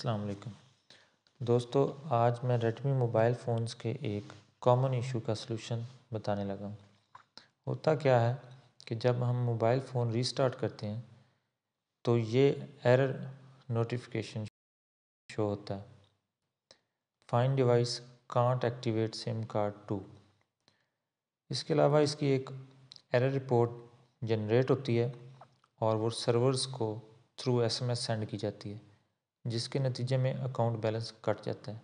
अस्सलाम वालेकुम दोस्तों आज मैं रेडमी मोबाइल फ़ोन्स के एक कॉमन इशू का सलूशन बताने लगा हूँ होता क्या है कि जब हम मोबाइल फ़ोन रीस्टार्ट करते हैं तो ये एरर नोटिफिकेशन शो होता है fine device can't activate SIM card two इसके अलावा इसकी एक एरर रिपोर्ट जनरेट होती है और वो सर्वर्स को थ्रू एसएमएस सेंड की जाती है जिसके नतीजे में अकाउंट बैलेंस कट जाता है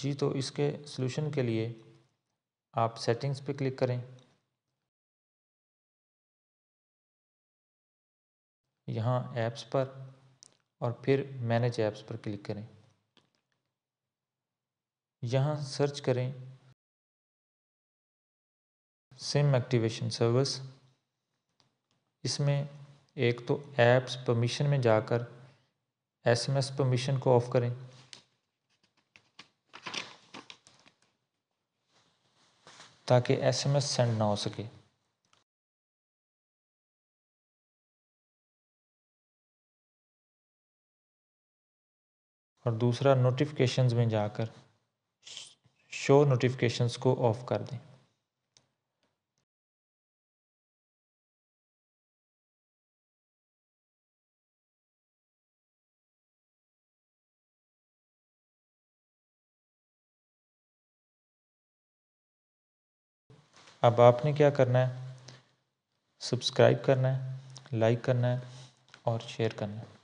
जी तो इसके सलूशन के लिए आप सेटिंग्स पे क्लिक करें यहाँ ऐप्स पर और फिर मैनेज ऐप्स पर क्लिक करें यहाँ सर्च करें सिम एक्टिवेशन सर्विस इसमें एक तो ऐप्स परमिशन में जाकर एसएमएस परमिशन को ऑफ करें ताकि एसएमएस सेंड ना हो सके और दूसरा नोटिफिकेशंस में जाकर शो नोटिफिकेशंस को ऑफ कर दें अब आपने क्या करना है सब्सक्राइब करना है लाइक करना है और शेयर करना है